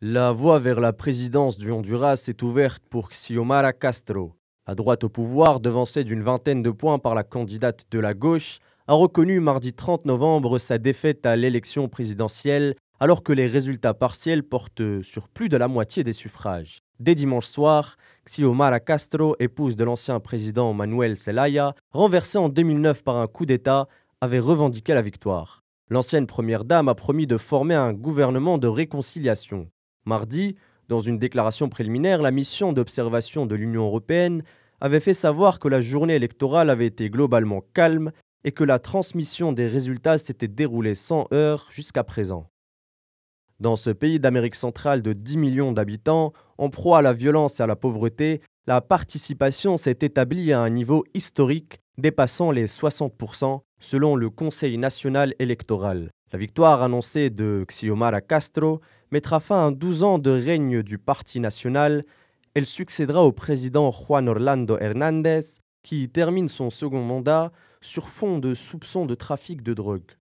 La voie vers la présidence du Honduras est ouverte pour Xiomara Castro. À droite au pouvoir, devancée d'une vingtaine de points par la candidate de la gauche, a reconnu mardi 30 novembre sa défaite à l'élection présidentielle alors que les résultats partiels portent sur plus de la moitié des suffrages. Dès dimanche soir, Xiomara Castro, épouse de l'ancien président Manuel Zelaya, renversé en 2009 par un coup d'État, avait revendiqué la victoire. L'ancienne première dame a promis de former un gouvernement de réconciliation. Mardi, dans une déclaration préliminaire, la mission d'observation de l'Union européenne avait fait savoir que la journée électorale avait été globalement calme et que la transmission des résultats s'était déroulée sans heurts jusqu'à présent. Dans ce pays d'Amérique centrale de 10 millions d'habitants, en proie à la violence et à la pauvreté, la participation s'est établie à un niveau historique dépassant les 60% selon le Conseil national électoral. La victoire annoncée de Xiomara Castro mettra fin à 12 ans de règne du Parti national. Elle succédera au président Juan Orlando Hernández, qui termine son second mandat sur fond de soupçons de trafic de drogue.